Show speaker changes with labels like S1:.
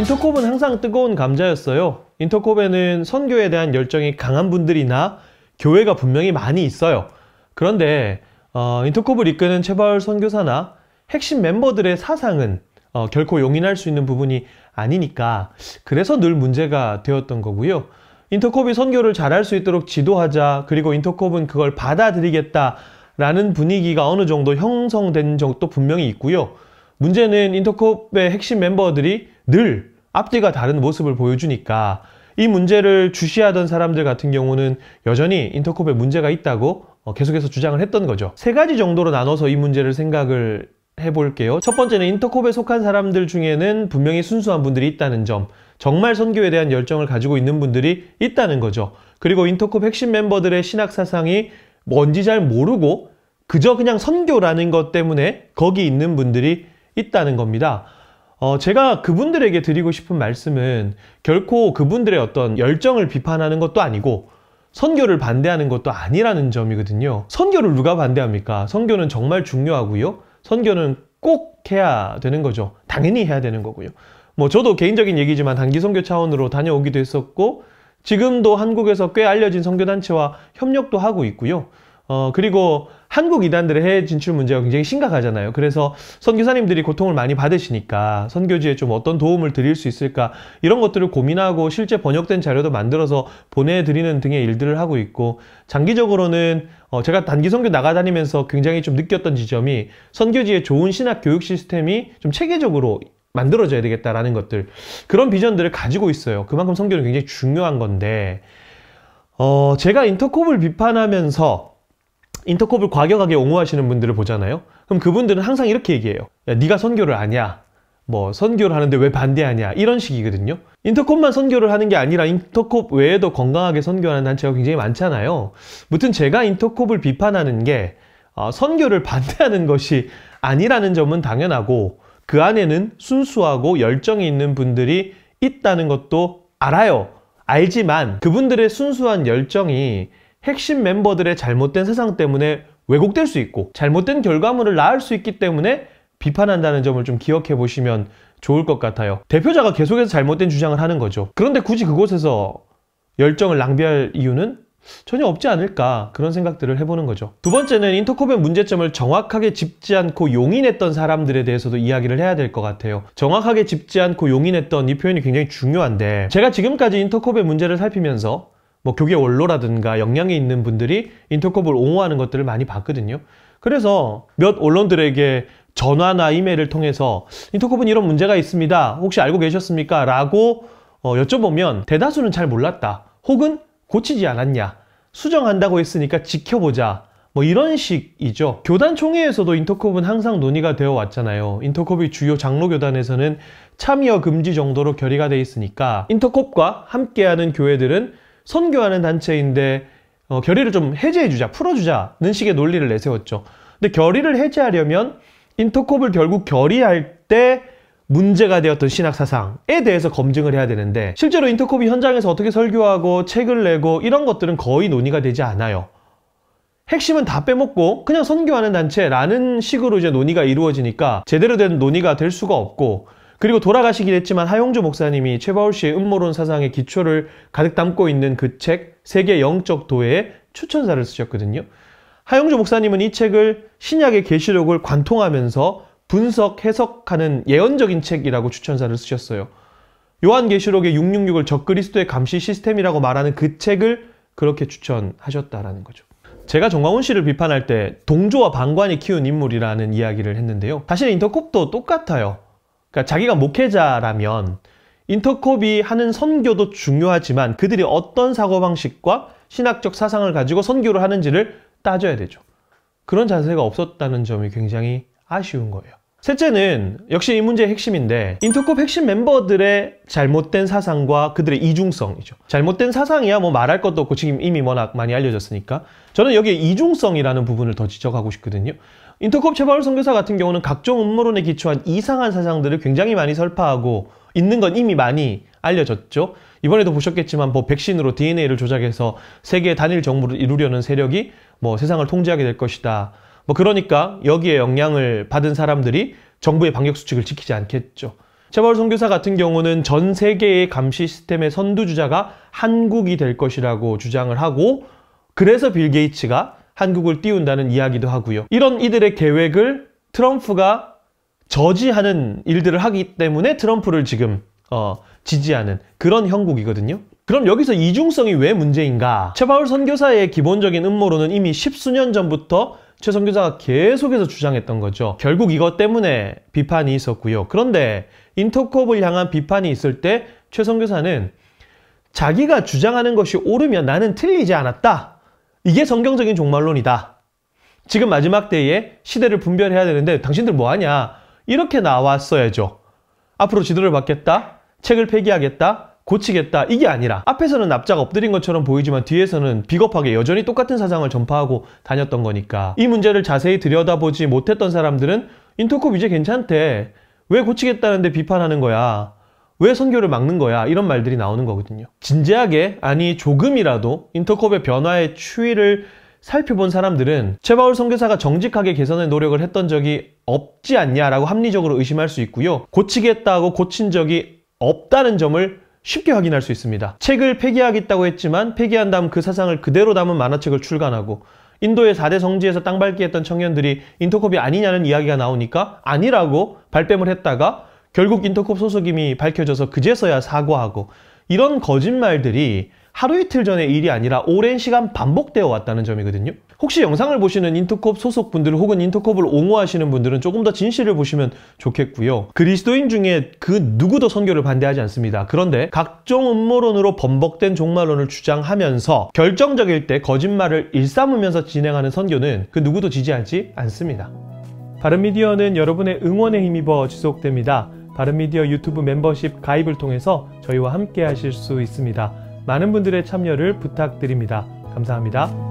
S1: 인터콥은 항상 뜨거운 감자였어요. 인터콥에는 선교에 대한 열정이 강한 분들이나 교회가 분명히 많이 있어요. 그런데 어, 인터콥을 이끄는 체벌 선교사나 핵심 멤버들의 사상은 어, 결코 용인할 수 있는 부분이 아니니까 그래서 늘 문제가 되었던 거고요. 인터콥이 선교를 잘할 수 있도록 지도하자 그리고 인터콥은 그걸 받아들이겠다라는 분위기가 어느 정도 형성된 적도 분명히 있고요. 문제는 인터콥의 핵심 멤버들이 늘 앞뒤가 다른 모습을 보여주니까 이 문제를 주시하던 사람들 같은 경우는 여전히 인터콥에 문제가 있다고 어, 계속해서 주장을 했던 거죠. 세 가지 정도로 나눠서 이 문제를 생각을 해볼게요. 첫 번째는 인터콥에 속한 사람들 중에는 분명히 순수한 분들이 있다는 점, 정말 선교에 대한 열정을 가지고 있는 분들이 있다는 거죠. 그리고 인터콥 핵심 멤버들의 신학 사상이 뭔지 잘 모르고 그저 그냥 선교라는 것 때문에 거기 있는 분들이 있다는 겁니다. 어, 제가 그분들에게 드리고 싶은 말씀은 결코 그분들의 어떤 열정을 비판하는 것도 아니고 선교를 반대하는 것도 아니라는 점이거든요. 선교를 누가 반대합니까? 선교는 정말 중요하고요. 선교는 꼭 해야 되는 거죠. 당연히 해야 되는 거고요. 뭐 저도 개인적인 얘기지만 단기 선교 차원으로 다녀오기도 했었고 지금도 한국에서 꽤 알려진 선교단체와 협력도 하고 있고요. 어, 그리고 한국 이단들의 해외 진출 문제가 굉장히 심각하잖아요. 그래서 선교사님들이 고통을 많이 받으시니까 선교지에 좀 어떤 도움을 드릴 수 있을까 이런 것들을 고민하고 실제 번역된 자료도 만들어서 보내드리는 등의 일들을 하고 있고 장기적으로는 어 제가 단기 선교 나가다니면서 굉장히 좀 느꼈던 지점이 선교지에 좋은 신학 교육 시스템이 좀 체계적으로 만들어져야 되겠다라는 것들 그런 비전들을 가지고 있어요. 그만큼 선교는 굉장히 중요한 건데 어 제가 인터콥을 비판하면서 인터콥을 과격하게 옹호하시는 분들을 보잖아요. 그럼 그분들은 항상 이렇게 얘기해요. 야, 네가 선교를 아냐. 뭐 선교를 하는데 왜 반대하냐 이런 식이거든요. 인터콥만 선교를 하는 게 아니라 인터콥 외에도 건강하게 선교하는 단체가 굉장히 많잖아요. 무튼 제가 인터콥을 비판하는 게 어, 선교를 반대하는 것이 아니라는 점은 당연하고 그 안에는 순수하고 열정이 있는 분들이 있다는 것도 알아요. 알지만 그분들의 순수한 열정이 핵심 멤버들의 잘못된 세상 때문에 왜곡될 수 있고 잘못된 결과물을 낳을 수 있기 때문에 비판한다는 점을 좀 기억해 보시면 좋을 것 같아요. 대표자가 계속해서 잘못된 주장을 하는 거죠. 그런데 굳이 그곳에서 열정을 낭비할 이유는 전혀 없지 않을까 그런 생각들을 해보는 거죠. 두 번째는 인터콥의 문제점을 정확하게 짚지 않고 용인했던 사람들에 대해서도 이야기를 해야 될 것 같아요. 정확하게 짚지 않고 용인했던 이 표현이 굉장히 중요한데 제가 지금까지 인터콥의 문제를 살피면서 뭐 교계 원로라든가 영향이 있는 분들이 인터컵을 옹호하는 것들을 많이 봤거든요. 그래서 몇 언론들에게 전화나 이메일을 통해서 인터컵은 이런 문제가 있습니다. 혹시 알고 계셨습니까? 라고 어, 여쭤보면 대다수는 잘 몰랐다. 혹은 고치지 않았냐. 수정한다고 했으니까 지켜보자. 뭐 이런 식이죠. 교단 총회에서도 인터컵은 항상 논의가 되어 왔잖아요. 인터컵이 주요 장로 교단에서는 참여 금지 정도로 결의가 돼 있으니까 인터컵과 함께하는 교회들은 선교하는 단체인데 어, 결의를 좀 해제해주자, 풀어주자는 식의 논리를 내세웠죠. 근데 결의를 해제하려면 인터콥을 결국 결의할 때 문제가 되었던 신학사상에 대해서 검증을 해야 되는데 실제로 인터콥이 현장에서 어떻게 설교하고 책을 내고 이런 것들은 거의 논의가 되지 않아요. 핵심은 다 빼먹고 그냥 선교하는 단체라는 식으로 이제 논의가 이루어지니까 제대로 된 논의가 될 수가 없고 그리고 돌아가시긴 했지만 하용주 목사님이 최바울 씨의 음모론 사상의 기초를 가득 담고 있는 그 책 세계 영적 도에 추천사를 쓰셨거든요. 하용주 목사님은 이 책을 신약의 계시록을 관통하면서 분석 해석하는 예언적인 책이라고 추천사를 쓰셨어요. 요한계시록의 666을 적그리스도의 감시 시스템이라고 말하는 그 책을 그렇게 추천하셨다라는 거죠. 제가 정광훈 씨를 비판할 때 동조와 방관이 키운 인물이라는 이야기를 했는데요. 사실 인터콥도 똑같아요. 그러니까 자기가 목회자라면 인터콥이 하는 선교도 중요하지만 그들이 어떤 사고방식과 신학적 사상을 가지고 선교를 하는지를 따져야 되죠. 그런 자세가 없었다는 점이 굉장히 아쉬운 거예요. 셋째는 역시 이 문제의 핵심인데 인터콥 핵심 멤버들의 잘못된 사상과 그들의 이중성이죠. 잘못된 사상이야 뭐 말할 것도 없고 지금 이미 워낙 많이 알려졌으니까 저는 여기에 이중성이라는 부분을 더 지적하고 싶거든요. 인터컵 최바 선교사 같은 경우는 각종 음모론에 기초한 이상한 사상들을 굉장히 많이 설파하고 있는 건 이미 많이 알려졌죠. 이번에도 보셨겠지만 뭐 백신으로 DNA를 조작해서 세계 단일 정부를 이루려는 세력이 뭐 세상을 통제하게 될 것이다. 뭐 그러니까 여기에 영향을 받은 사람들이 정부의 방역 수칙을 지키지 않겠죠. 체벌 선교사 같은 경우는 전 세계의 감시 시스템의 선두주자가 한국이 될 것이라고 주장을 하고 그래서 빌 게이츠가 한국을 띄운다는 이야기도 하고요. 이런 이들의 계획을 트럼프가 저지하는 일들을 하기 때문에 트럼프를 지금 어, 지지하는 그런 형국이거든요. 그럼 여기서 이중성이 왜 문제인가? 채바울 선교사의 기본적인 음모론은 이미 십수년 전부터 최 선교사가 계속해서 주장했던 거죠. 결국 이것 때문에 비판이 있었고요. 그런데 인터콥을 향한 비판이 있을 때최 선교사는 자기가 주장하는 것이 옳으면 나는 틀리지 않았다. 이게 성경적인 종말론이다. 지금 마지막 때에 시대를 분별해야 되는데 당신들 뭐하냐? 이렇게 나왔어야죠. 앞으로 지도를 받겠다, 책을 폐기하겠다, 고치겠다 이게 아니라 앞에서는 납작 엎드린 것처럼 보이지만 뒤에서는 비겁하게 여전히 똑같은 사상을 전파하고 다녔던 거니까 이 문제를 자세히 들여다보지 못했던 사람들은 인터콥 이제 괜찮대 왜 고치겠다는데 비판하는 거야 왜 선교를 막는 거야? 이런 말들이 나오는 거거든요. 진지하게 아니 조금이라도 인터콥의 변화의 추이를 살펴본 사람들은 채바울 선교사가 정직하게 개선의 노력을 했던 적이 없지 않냐라고 합리적으로 의심할 수 있고요. 고치겠다고 고친 적이 없다는 점을 쉽게 확인할 수 있습니다. 책을 폐기하겠다고 했지만 폐기한 다음 그 사상을 그대로 담은 만화책을 출간하고 인도의 4대 성지에서 땅 밟기 했던 청년들이 인터콥이 아니냐는 이야기가 나오니까 아니라고 발뺌을 했다가 결국 인터콥 소속임이 밝혀져서 그제서야 사과하고 이런 거짓말들이 하루 이틀 전의 일이 아니라 오랜 시간 반복되어 왔다는 점이거든요. 혹시 영상을 보시는 인터콥 소속 분들 혹은 인터콥을 옹호하시는 분들은 조금 더 진실을 보시면 좋겠고요. 그리스도인 중에 그 누구도 선교를 반대하지 않습니다. 그런데 각종 음모론으로 번복된 종말론을 주장하면서 결정적일 때 거짓말을 일삼으면서 진행하는 선교는 그 누구도 지지하지 않습니다. 바른미디어는 여러분의 응원에 힘입어 지속됩니다. 바른미디어 유튜브 멤버십 가입을 통해서 저희와 함께 하실 수 있습니다. 많은 분들의 참여를 부탁드립니다. 감사합니다.